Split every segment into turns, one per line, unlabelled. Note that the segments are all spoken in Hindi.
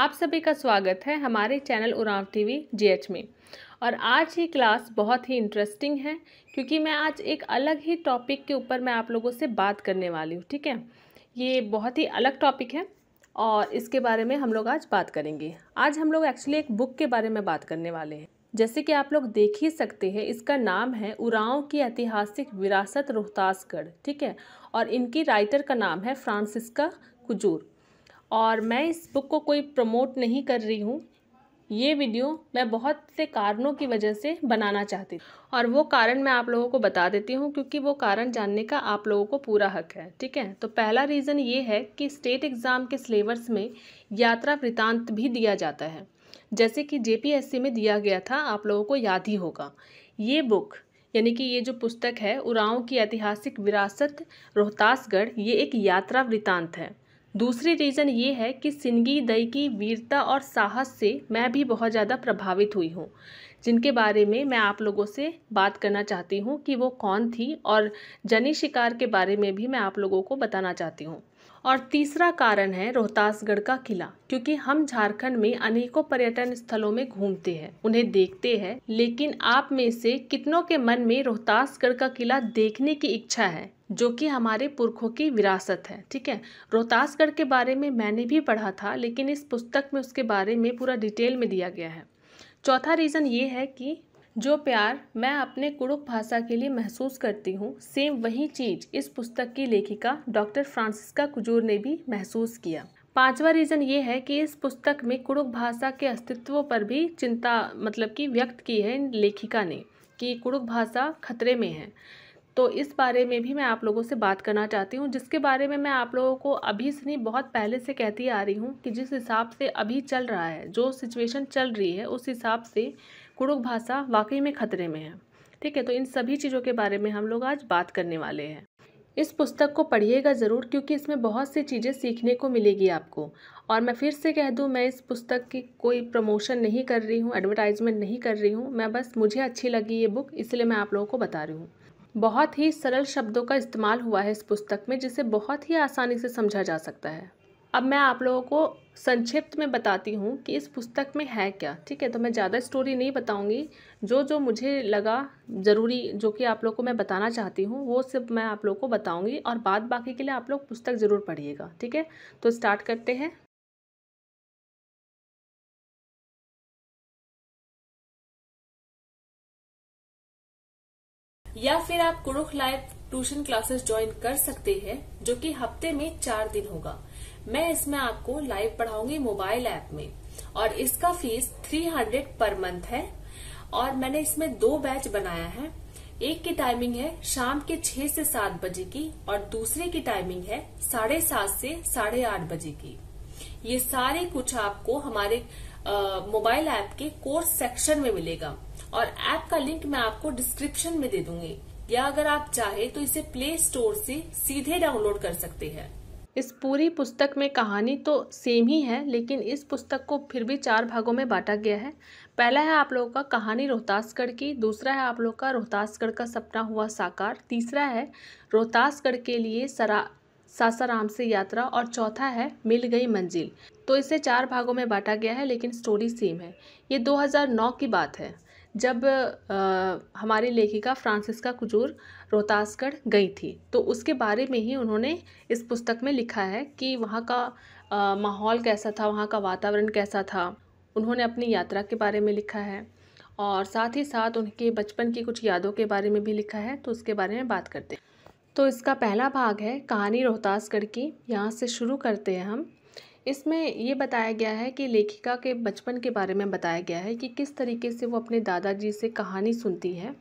आप सभी का स्वागत है हमारे चैनल उराव टीवी जीएच में और आज ये क्लास बहुत ही इंटरेस्टिंग है क्योंकि मैं आज एक अलग ही टॉपिक के ऊपर मैं आप लोगों से बात करने वाली हूँ ठीक है ये बहुत ही अलग टॉपिक है और इसके बारे में हम लोग आज बात करेंगे आज हम लोग एक्चुअली एक बुक के बारे में बात करने वाले हैं जैसे कि आप लोग देख ही सकते हैं इसका नाम है उराव की ऐतिहासिक विरासत रोहतासगढ़ ठीक है और इनकी राइटर का नाम है फ्रांसिस्का कुजूर और मैं इस बुक को कोई प्रमोट नहीं कर रही हूँ ये वीडियो मैं बहुत से कारणों की वजह से बनाना चाहती थी और वो कारण मैं आप लोगों को बता देती हूँ क्योंकि वो कारण जानने का आप लोगों को पूरा हक है ठीक है तो पहला रीज़न ये है कि स्टेट एग्ज़ाम के सिलेबस में यात्रा वृतांत भी दिया जाता है जैसे कि जे में दिया गया था आप लोगों को याद ही होगा ये बुक यानी कि ये जो पुस्तक है उराव की ऐतिहासिक विरासत रोहतासगढ़ ये एक यात्रा वृतांत है दूसरी रीज़न ये है कि सिंगी दई की वीरता और साहस से मैं भी बहुत ज़्यादा प्रभावित हुई हूँ जिनके बारे में मैं आप लोगों से बात करना चाहती हूँ कि वो कौन थी और जनी शिकार के बारे में भी मैं आप लोगों को बताना चाहती हूँ और तीसरा कारण है रोहतासगढ़ का किला क्योंकि हम झारखंड में अनेकों पर्यटन स्थलों में घूमते हैं उन्हें देखते हैं लेकिन आप में से कितनों के मन में रोहतासगढ़ का किला देखने की इच्छा है जो कि हमारे पुरखों की विरासत है ठीक है रोहतासगढ़ के बारे में मैंने भी पढ़ा था लेकिन इस पुस्तक में उसके बारे में पूरा डिटेल में दिया गया है चौथा रीज़न ये है कि जो प्यार मैं अपने कुड़ुक भाषा के लिए महसूस करती हूँ सेम वही चीज़ इस पुस्तक की लेखिका डॉक्टर फ्रांसिस्का कुजूर ने भी महसूस किया पांचवा रीज़न ये है कि इस पुस्तक में कुड़ुक भाषा के अस्तित्व पर भी चिंता मतलब कि व्यक्त की है लेखिका ने कि कुड़ुक भाषा खतरे में है तो इस बारे में भी मैं आप लोगों से बात करना चाहती हूँ जिसके बारे में मैं आप लोगों को अभी से नहीं बहुत पहले से कहती आ रही हूँ कि जिस हिसाब से अभी चल रहा है जो सिचुएशन चल रही है उस हिसाब से कुड़ुक भाषा वाकई में ख़तरे में है ठीक है तो इन सभी चीज़ों के बारे में हम लोग आज बात करने वाले हैं इस पुस्तक को पढ़िएगा ज़रूर क्योंकि इसमें बहुत सी चीज़ें सीखने को मिलेगी आपको और मैं फिर से कह दूँ मैं इस पुस्तक की कोई प्रमोशन नहीं कर रही हूँ एडवर्टाइजमेंट नहीं कर रही हूँ मैं बस मुझे अच्छी लगी ये बुक इसलिए मैं आप लोगों को बता रही हूँ बहुत ही सरल शब्दों का इस्तेमाल हुआ है इस पुस्तक में जिसे बहुत ही आसानी से समझा जा सकता है अब मैं आप लोगों को संक्षिप्त में बताती हूँ कि इस पुस्तक में है क्या ठीक है तो मैं ज़्यादा स्टोरी नहीं बताऊँगी जो जो मुझे लगा ज़रूरी जो कि आप लोग को मैं बताना चाहती हूँ वो सिर्फ मैं आप लोगों को बताऊँगी और बाद बाकी के लिए आप लोग पुस्तक ज़रूर पढ़िएगा ठीक है तो स्टार्ट करते हैं या फिर आप कुरुख लाइव ट्यूशन क्लासेस ज्वाइन कर सकते हैं जो कि हफ्ते में चार दिन होगा मैं इसमें आपको लाइव पढ़ाऊंगी मोबाइल ऐप में और इसका फीस 300 पर मंथ है और मैंने इसमें दो बैच बनाया है एक की टाइमिंग है शाम के छह से सात बजे की और दूसरे की टाइमिंग है साढ़े सात से साढ़े आठ बजे की ये सारे कुछ आपको हमारे मोबाइल ऐप के कोर्स सेक्शन में मिलेगा और ऐप का लिंक मैं आपको डिस्क्रिप्शन में दे दूंगी या अगर आप चाहे तो इसे प्ले स्टोर से सीधे डाउनलोड कर सकते हैं इस पूरी पुस्तक में कहानी तो सेम ही है लेकिन इस पुस्तक को फिर भी चार भागों में बांटा गया है पहला है आप लोगों का कहानी रोहतासगढ़ की दूसरा है आप लोगों का रोहतासगढ़ का सपना हुआ साकार तीसरा है रोहतासगढ़ के लिए सरा सासाराम से यात्रा और चौथा है मिल गई मंजिल तो इसे चार भागों में बांटा गया है लेकिन स्टोरी सेम है ये 2009 की बात है जब हमारी लेखिका फ्रांसिस्का कुजूर रोहतासगढ़ गई थी तो उसके बारे में ही उन्होंने इस पुस्तक में लिखा है कि वहाँ का माहौल कैसा था वहाँ का वातावरण कैसा था उन्होंने अपनी यात्रा के बारे में लिखा है और साथ ही साथ उनके बचपन की कुछ यादों के बारे में भी लिखा है तो उसके बारे में बात करते हैं तो इसका पहला भाग है कहानी रोहतासगढ़ की यहाँ से शुरू करते हैं हम इसमें ये बताया गया है कि लेखिका के बचपन के बारे में बताया गया है कि किस तरीके से वो अपने दादाजी से कहानी सुनती है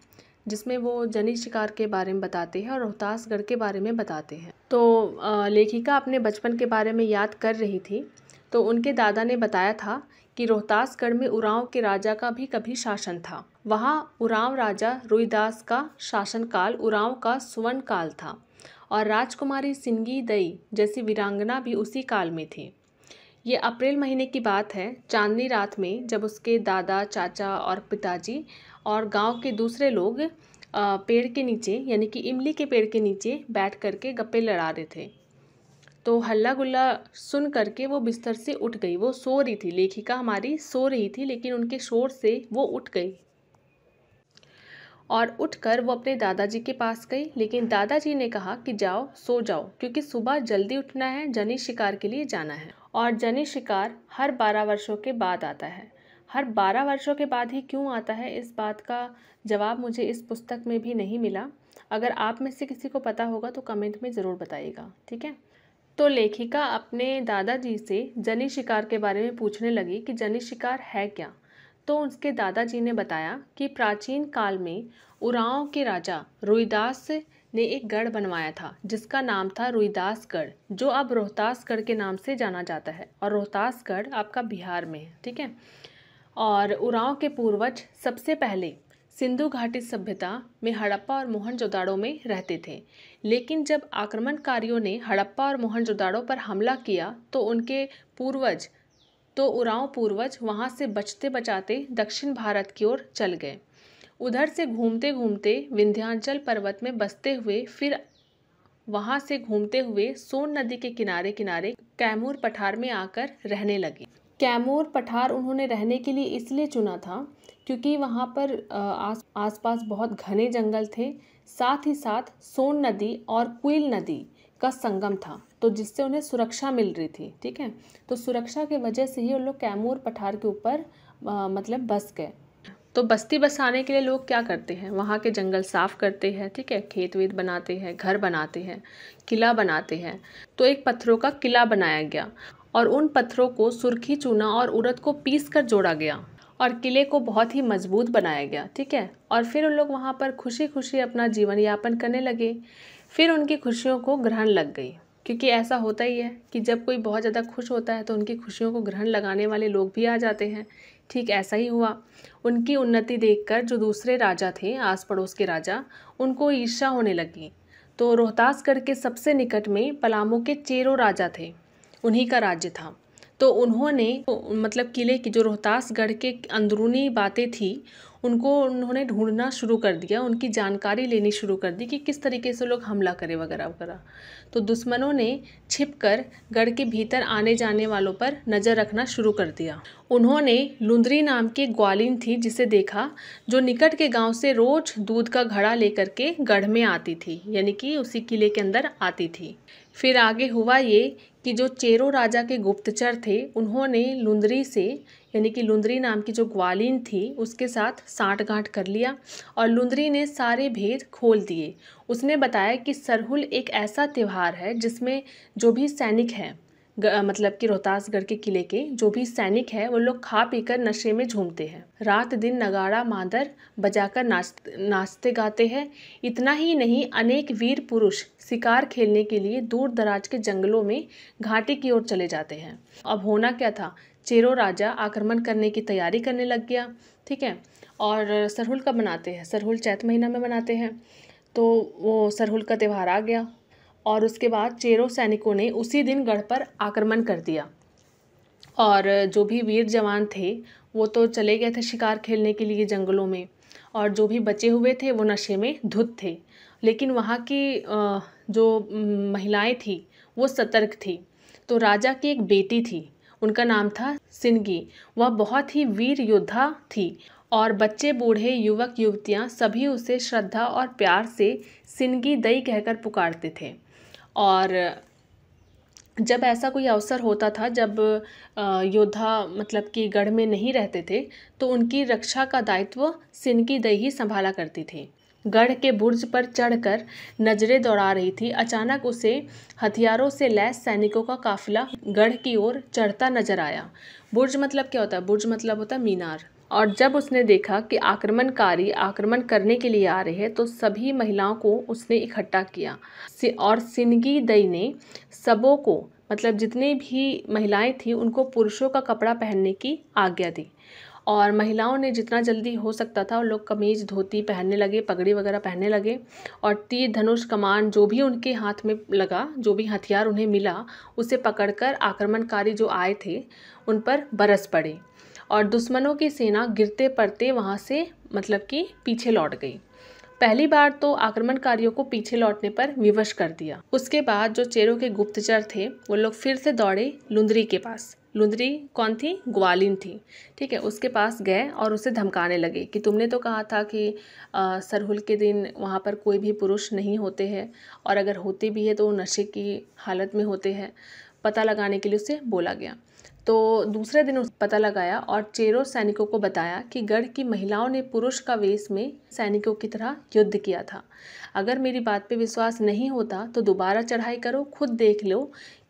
जिसमें वो जनी शिकार के बारे में बताते हैं और रोहतासगढ़ के बारे में बताते हैं तो लेखिका अपने बचपन के बारे में याद कर रही थी तो उनके दादा ने बताया था कि रोहतासगढ़ में उरांव के राजा का भी कभी शासन था वहाँ उरांव राजा रुईदास का शासनकाल उरांव का सुवर्ण काल था और राजकुमारी सिंगी दई जैसी वीरांगना भी उसी काल में थी ये अप्रैल महीने की बात है चांदनी रात में जब उसके दादा चाचा और पिताजी और गांव के दूसरे लोग पेड़ के नीचे यानी कि इमली के पेड़ के नीचे बैठ करके गप्पे लड़ा रहे थे तो हल्ला गुल्ला सुन करके वो बिस्तर से उठ गई वो सो रही थी लेखिका हमारी सो रही थी लेकिन उनके शोर से वो उठ गई और उठकर वो अपने दादाजी के पास गई लेकिन दादाजी ने कहा कि जाओ सो जाओ क्योंकि सुबह जल्दी उठना है जनी शिकार के लिए जाना है और जनी शिकार हर बारह वर्षों के बाद आता है हर बारह वर्षों के बाद ही क्यों आता है इस बात का जवाब मुझे इस पुस्तक में भी नहीं मिला अगर आप में से किसी को पता होगा तो कमेंट में ज़रूर बताइएगा ठीक है तो लेखिका अपने दादाजी से जनी शिकार के बारे में पूछने लगी कि जनी शिकार है क्या तो उसके दादाजी ने बताया कि प्राचीन काल में उराओं के राजा रोहिदास ने एक गढ़ बनवाया था जिसका नाम था रुईदासगढ़ जो अब रोहतासगढ़ के नाम से जाना जाता है और रोहतासगढ़ आपका बिहार में है ठीक है और उरांव के पूर्वज सबसे पहले सिंधु घाटी सभ्यता में हड़प्पा और मोहन में रहते थे लेकिन जब आक्रमणकारियों ने हड़प्पा और मोहन पर हमला किया तो उनके पूर्वज तो उरांव पूर्वज वहाँ से बचते बचाते दक्षिण भारत की ओर चल गए उधर से घूमते घूमते विंध्याचल पर्वत में बसते हुए फिर वहाँ से घूमते हुए सोन नदी के किनारे किनारे कैमूर पठार में आकर रहने लगे कैमूर पठार उन्होंने रहने के लिए इसलिए चुना था क्योंकि वहाँ पर आस आसपास बहुत घने जंगल थे साथ ही साथ सोन नदी और कुल नदी का संगम था तो जिससे उन्हें सुरक्षा मिल रही थी ठीक है तो सुरक्षा के वजह से ही वो लोग कैमूर पठार के ऊपर मतलब बस गए तो बस्ती बसाने के लिए लोग क्या करते हैं वहाँ के जंगल साफ़ करते हैं ठीक है खेत वेत बनाते हैं घर बनाते हैं किला बनाते हैं तो एक पत्थरों का किला बनाया गया और उन पत्थरों को सुर्खी चूना और उड़द को पीस कर जोड़ा गया और किले को बहुत ही मजबूत बनाया गया ठीक है और फिर उन लोग वहाँ पर खुशी खुशी अपना जीवन यापन करने लगे फिर उनकी खुशियों को ग्रहण लग गई क्योंकि ऐसा होता ही है कि जब कोई बहुत ज़्यादा खुश होता है तो उनकी खुशियों को ग्रहण लगाने वाले लोग भी आ जाते हैं ठीक ऐसा ही हुआ उनकी उन्नति देखकर जो दूसरे राजा थे आस पड़ोस के राजा उनको ईर्षा होने लगी तो रोहतासगढ़ के सबसे निकट में पलामू के चेरो राजा थे उन्हीं का राज्य था तो उन्होंने मतलब किले की जो रोहतासगढ़ के अंदरूनी बातें थी उनको उन्होंने ढूंढना शुरू कर दिया उनकी जानकारी लेनी शुरू कर दी कि किस तरीके से लोग हमला करें वगैरह वगैरह तो दुश्मनों ने छिपकर गढ़ के भीतर आने जाने वालों पर नज़र रखना शुरू कर दिया उन्होंने लुंदरी नाम की ग्वालिन थी जिसे देखा जो निकट के गांव से रोज़ दूध का घड़ा लेकर के गढ़ में आती थी यानी कि उसी किले के अंदर आती थी फिर आगे हुआ ये कि जो चेरो राजा के गुप्तचर थे उन्होंने लुंदरी से यानी कि लुंदरी नाम की जो ग्वालिन थी उसके साथ साठगांठ कर लिया और लुंदरी ने सारे भेद खोल दिए उसने बताया कि सरहुल एक ऐसा त्यौहार है जिसमें जो भी सैनिक हैं मतलब कि रोहतासगढ़ के किले के जो भी सैनिक है वो लोग खा पीकर नशे में झूमते हैं रात दिन नगाड़ा मादर बजाकर नाचते नाचते गाते हैं इतना ही नहीं अनेक वीर पुरुष शिकार खेलने के लिए दूर दराज के जंगलों में घाटी की ओर चले जाते हैं अब होना क्या था चेरो राजा आक्रमण करने की तैयारी करने लग गया ठीक है और सरहुल का मनाते हैं सरहुल चैत महीना में मनाते हैं तो वो सरहुल का त्यौहार आ गया और उसके बाद चेरो सैनिकों ने उसी दिन गढ़ पर आक्रमण कर दिया और जो भी वीर जवान थे वो तो चले गए थे शिकार खेलने के लिए जंगलों में और जो भी बचे हुए थे वो नशे में धुत थे लेकिन वहाँ की जो महिलाएं थी वो सतर्क थी तो राजा की एक बेटी थी उनका नाम था सिनगी वह बहुत ही वीर योद्धा थी और बच्चे बूढ़े युवक युवतियाँ सभी उसे श्रद्धा और प्यार से सिनगी दई कहकर पुकारते थे और जब ऐसा कोई अवसर होता था जब योद्धा मतलब कि गढ़ में नहीं रहते थे तो उनकी रक्षा का दायित्व सिनकी दई ही संभाला करती थी गढ़ के बुर्ज पर चढ़कर नजरें दौड़ा रही थी अचानक उसे हथियारों से लैस सैनिकों का काफिला गढ़ की ओर चढ़ता नजर आया बुर्ज मतलब क्या होता है बुर्ज मतलब होता है मीनार और जब उसने देखा कि आक्रमणकारी आक्रमण करने के लिए आ रहे हैं तो सभी महिलाओं को उसने इकट्ठा किया और सिनगी दई ने सबों को मतलब जितनी भी महिलाएं थीं उनको पुरुषों का कपड़ा पहनने की आज्ञा दी और महिलाओं ने जितना जल्दी हो सकता था वो लोग कमीज धोती पहनने लगे पगड़ी वगैरह पहनने लगे और तीर धनुष कमान जो भी उनके हाथ में लगा जो भी हथियार उन्हें मिला उसे पकड़कर आक्रमणकारी जो आए थे उन पर बरस पड़े और दुश्मनों की सेना गिरते पड़ते वहाँ से मतलब कि पीछे लौट गई पहली बार तो आक्रमणकारियों को पीछे लौटने पर विवश कर दिया उसके बाद जो चेरों के गुप्तचर थे वो लोग फिर से दौड़े लुंदरी के पास लुंदरी कौन थी ग्वालिन थी ठीक है उसके पास गए और उसे धमकाने लगे कि तुमने तो कहा था कि आ, सरहुल के दिन वहाँ पर कोई भी पुरुष नहीं होते हैं और अगर होते भी है तो वो नशे की हालत में होते हैं पता लगाने के लिए उसे बोला गया तो दूसरे दिन उस पता लगाया और चेरो सैनिकों को बताया कि गढ़ की महिलाओं ने पुरुष का वेश में सैनिकों की तरह युद्ध किया था अगर मेरी बात पे विश्वास नहीं होता तो दोबारा चढ़ाई करो खुद देख लो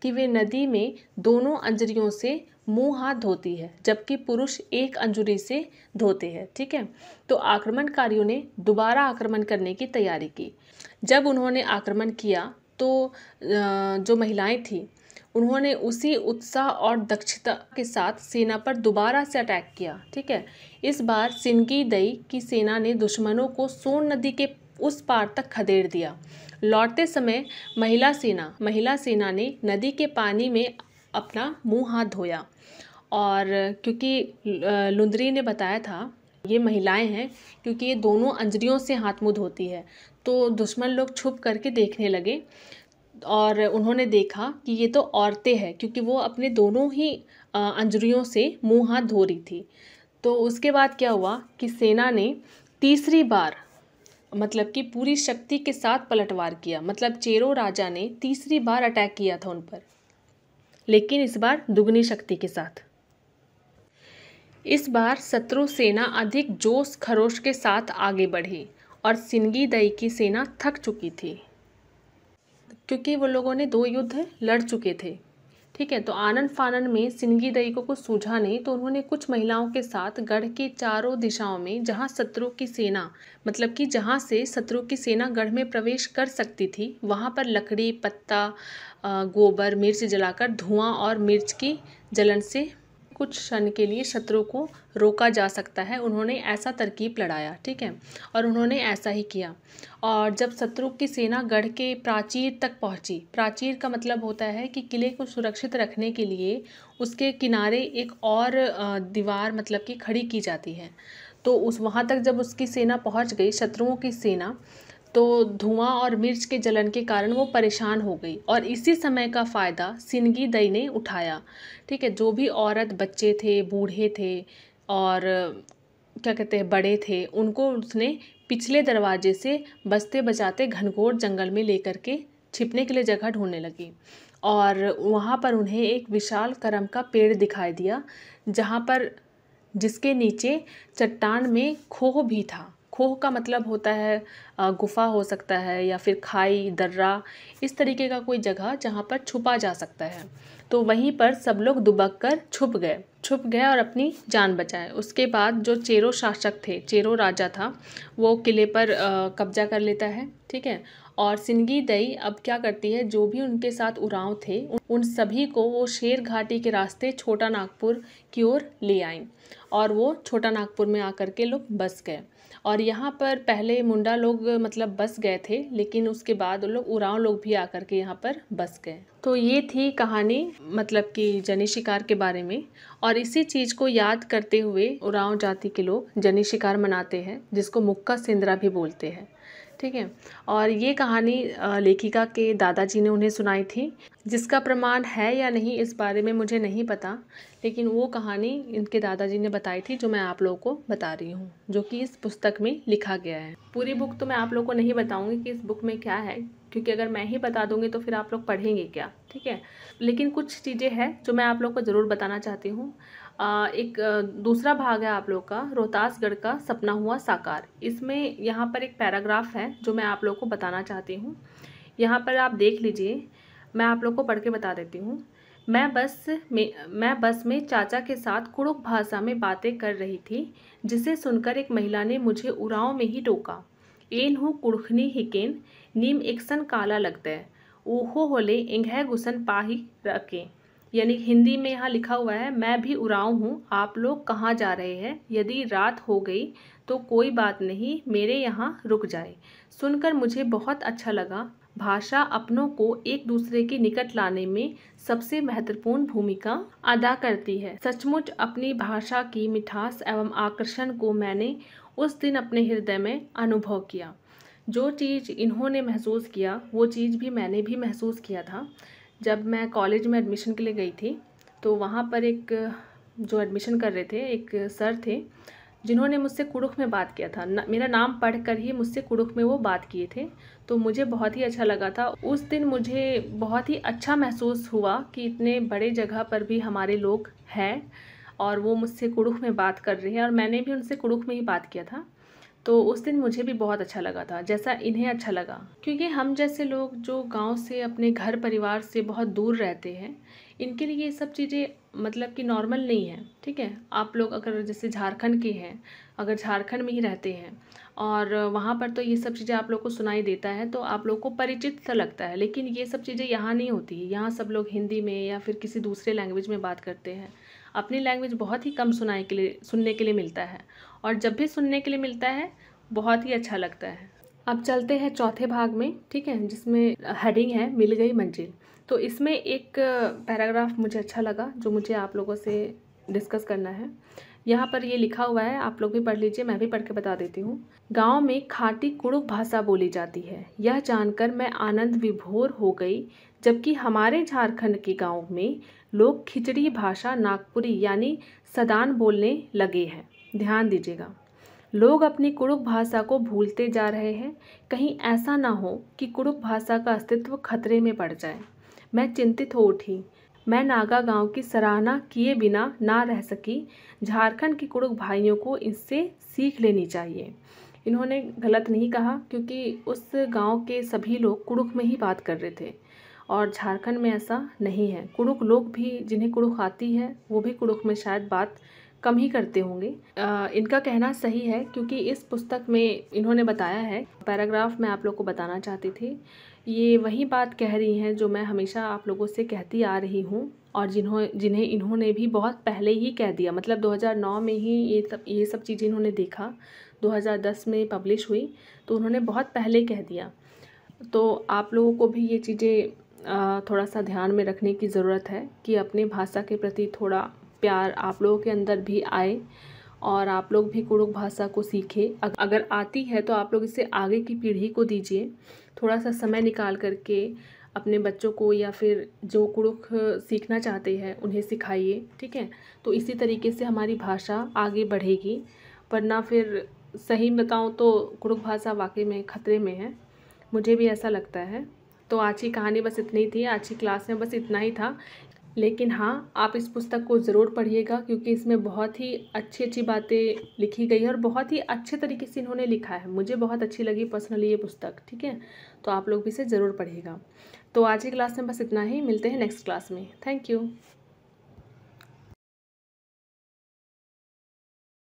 कि वे नदी में दोनों अंजरियों से मुंह हाथ धोती है जबकि पुरुष एक अंजुरी से धोते हैं ठीक है तो आक्रमणकारियों ने दोबारा आक्रमण करने की तैयारी की जब उन्होंने आक्रमण किया तो जो महिलाएं थीं उन्होंने उसी उत्साह और दक्षता के साथ सेना पर दोबारा से अटैक किया ठीक है इस बार सिनकी दई की सेना ने दुश्मनों को सोन नदी के उस पार तक खदेड़ दिया लौटते समय महिला सेना महिला सेना ने नदी के पानी में अपना मुंह हाथ धोया और क्योंकि लुंदरी ने बताया था ये महिलाएं हैं क्योंकि ये दोनों अंजरियों से हाथ मुँह धोती है तो दुश्मन लोग छुप करके देखने लगे और उन्होंने देखा कि ये तो औरतें हैं क्योंकि वो अपने दोनों ही अंजरियों से मुंह हाथ धो रही थी तो उसके बाद क्या हुआ कि सेना ने तीसरी बार मतलब कि पूरी शक्ति के साथ पलटवार किया मतलब चेरो राजा ने तीसरी बार अटैक किया था उन पर लेकिन इस बार दुगनी शक्ति के साथ इस बार शत्रु सेना अधिक जोश खरोश के साथ आगे बढ़ी और सिनगी दई की सेना थक चुकी थी क्योंकि वो लोगों ने दो युद्ध लड़ चुके थे ठीक है तो आनंद फानन में सिंगी दई को कुछ सूझा नहीं तो उन्होंने कुछ महिलाओं के साथ गढ़ के चारों दिशाओं में जहाँ शत्रु की सेना मतलब कि जहाँ से शत्रु की सेना गढ़ में प्रवेश कर सकती थी वहाँ पर लकड़ी पत्ता गोबर मिर्च जलाकर धुआं और मिर्च की जलन से कुछ क्षण के लिए शत्रु को रोका जा सकता है उन्होंने ऐसा तरकीब लड़ाया ठीक है और उन्होंने ऐसा ही किया और जब शत्रु की सेना गढ़ के प्राचीर तक पहुंची प्राचीर का मतलब होता है कि किले को सुरक्षित रखने के लिए उसके किनारे एक और दीवार मतलब कि खड़ी की जाती है तो उस वहाँ तक जब उसकी सेना पहुँच गई शत्रुओं की सेना तो धुआं और मिर्च के जलन के कारण वो परेशान हो गई और इसी समय का फ़ायदा सिनगी दई ने उठाया ठीक है जो भी औरत बच्चे थे बूढ़े थे और क्या कहते हैं बड़े थे उनको उसने पिछले दरवाजे से बचते बचाते घनघोर जंगल में लेकर के छिपने के लिए जगह ढूंढने लगी और वहाँ पर उन्हें एक विशाल करम का पेड़ दिखाई दिया जहाँ पर जिसके नीचे चट्टान में खोह भी था खोह का मतलब होता है गुफा हो सकता है या फिर खाई दर्रा इस तरीके का कोई जगह जहाँ पर छुपा जा सकता है तो वहीं पर सब लोग दुबक कर छुप गए छुप गए और अपनी जान बचाए उसके बाद जो चेरो शासक थे चेरो राजा था वो किले पर कब्जा कर लेता है ठीक है और सिंगी दई अब क्या करती है जो भी उनके साथ उराव थे उन सभी को वो शेर घाटी के रास्ते छोटा नागपुर की ओर ले आई और वो छोटा नागपुर में आकर के लोग बस गए और यहाँ पर पहले मुंडा लोग मतलब बस गए थे लेकिन उसके बाद वो लोग उरांव लोग भी आकर के यहाँ पर बस गए तो ये थी कहानी मतलब कि जनी शिकार के बारे में और इसी चीज़ को याद करते हुए उराव जाति के लोग जनी शिकार मनाते हैं जिसको मुक्का सिंदरा भी बोलते हैं ठीक है और ये कहानी लेखिका के दादाजी ने उन्हें सुनाई थी जिसका प्रमाण है या नहीं इस बारे में मुझे नहीं पता लेकिन वो कहानी इनके दादाजी ने बताई थी जो मैं आप लोगों को बता रही हूँ जो कि इस पुस्तक में लिखा गया है पूरी बुक तो मैं आप लोगों को नहीं बताऊँगी कि इस बुक में क्या है क्योंकि अगर मैं ही बता दूँगी तो फिर आप लोग पढ़ेंगे क्या ठीक है लेकिन कुछ चीज़ें हैं जो मैं आप लोग को ज़रूर बताना चाहती हूँ एक दूसरा भाग है आप लोग का रोहतासगढ़ का सपना हुआ साकार इसमें यहाँ पर एक पैराग्राफ है जो मैं आप लोग को बताना चाहती हूँ यहाँ पर आप देख लीजिए मैं आप लोग को पढ़ के बता देती हूँ मैं बस में मैं बस में चाचा के साथ कुड़ुक भाषा में बातें कर रही थी जिसे सुनकर एक महिला ने मुझे उड़ाव में ही टोका एन हूँ कुड़खनी हिकेन नीम सन काला लगता है ओहो होले इंगह गुसन पाही रखें यानी हिंदी में यहाँ लिखा हुआ है मैं भी उड़ाऊँ हूँ आप लोग कहाँ जा रहे हैं यदि रात हो गई तो कोई बात नहीं मेरे यहाँ रुक जाए सुनकर मुझे बहुत अच्छा लगा भाषा अपनों को एक दूसरे के निकट लाने में सबसे महत्वपूर्ण भूमिका अदा करती है सचमुच अपनी भाषा की मिठास एवं आकर्षण को मैंने उस दिन अपने हृदय में अनुभव किया जो चीज़ इन्होंने महसूस किया वो चीज़ भी मैंने भी महसूस किया था जब मैं कॉलेज में एडमिशन के लिए गई थी तो वहाँ पर एक जो एडमिशन कर रहे थे एक सर थे जिन्होंने मुझसे कुड़ुख में बात किया था न, मेरा नाम पढ़कर ही मुझसे कुड़ुख में वो बात किए थे तो मुझे बहुत ही अच्छा लगा था उस दिन मुझे बहुत ही अच्छा महसूस हुआ कि इतने बड़े जगह पर भी हमारे लोग हैं और वो मुझसे कुड़ुख में बात कर रहे हैं और मैंने भी उनसे कुड़ुख में ही बात किया था तो उस दिन मुझे भी बहुत अच्छा लगा था जैसा इन्हें अच्छा लगा क्योंकि हम जैसे लोग जो गांव से अपने घर परिवार से बहुत दूर रहते हैं इनके लिए ये सब चीज़ें मतलब कि नॉर्मल नहीं है ठीक है आप लोग अगर जैसे झारखंड के हैं अगर झारखंड में ही रहते हैं और वहाँ पर तो ये सब चीज़ें आप लोग को सुनाई देता है तो आप लोग को परिचित सा लगता है लेकिन ये सब चीज़ें यहाँ नहीं होती यहाँ सब लोग हिंदी में या फिर किसी दूसरे लैंग्वेज में बात करते हैं अपनी लैंग्वेज बहुत ही कम सुनाई के लिए सुनने के लिए मिलता है और जब भी सुनने के लिए मिलता है बहुत ही अच्छा लगता है अब चलते हैं चौथे भाग में ठीक है जिसमें हेडिंग है मिल गई मंजिल तो इसमें एक पैराग्राफ मुझे अच्छा लगा जो मुझे आप लोगों से डिस्कस करना है यहाँ पर ये लिखा हुआ है आप लोग भी पढ़ लीजिए मैं भी पढ़ के बता देती हूँ गांव में खाटी कुड़ुक भाषा बोली जाती है यह जानकर मैं आनंद विभोर हो गई जबकि हमारे झारखंड के गांव में लोग खिचड़ी भाषा नागपुरी यानी सदान बोलने लगे हैं ध्यान दीजिएगा लोग अपनी कुड़ुक भाषा को भूलते जा रहे हैं कहीं ऐसा ना हो कि कुड़ुक भाषा का अस्तित्व खतरे में पड़ जाए मैं चिंतित हो उठी मैं नागा गांव की सराहना किए बिना ना रह सकी झारखंड के कुड़ुक भाइयों को इससे सीख लेनी चाहिए इन्होंने गलत नहीं कहा क्योंकि उस गांव के सभी लोग कुड़ुक में ही बात कर रहे थे और झारखंड में ऐसा नहीं है कुड़ुक लोग भी जिन्हें कुड़ुक आती है वो भी कुड़ुक में शायद बात कम ही करते होंगे इनका कहना सही है क्योंकि इस पुस्तक में इन्होंने बताया है पैराग्राफ मैं आप लोग को बताना चाहती थी ये वही बात कह रही हैं जो मैं हमेशा आप लोगों से कहती आ रही हूँ और जिन्हों जिन्हें इन्होंने भी बहुत पहले ही कह दिया मतलब 2009 में ही ये सब ये सब चीज़ें इन्होंने देखा 2010 में पब्लिश हुई तो उन्होंने बहुत पहले कह दिया तो आप लोगों को भी ये चीज़ें थोड़ा सा ध्यान में रखने की ज़रूरत है कि अपने भाषा के प्रति थोड़ा प्यार आप लोगों के अंदर भी आए और आप लोग भी कुड़ुक भाषा को सीखें अगर आती है तो आप लोग इसे आगे की पीढ़ी को दीजिए थोड़ा सा समय निकाल करके अपने बच्चों को या फिर जो कुड़ुक सीखना चाहते हैं उन्हें सिखाइए ठीक है तो इसी तरीके से हमारी भाषा आगे बढ़ेगी वरना फिर सही बताऊँ तो कुड़ुक भाषा वाकई में ख़तरे में है मुझे भी ऐसा लगता है तो आज की कहानी बस इतनी थी आज की क्लास में बस इतना ही था लेकिन हाँ आप इस पुस्तक को ज़रूर पढ़िएगा क्योंकि इसमें बहुत ही अच्छी अच्छी बातें लिखी गई है और बहुत ही अच्छे तरीके से इन्होंने लिखा है मुझे बहुत अच्छी लगी पर्सनली ये पुस्तक ठीक है तो आप लोग भी इसे ज़रूर पढ़िएगा तो आज की क्लास में बस इतना ही मिलते हैं नेक्स्ट क्लास में थैंक यू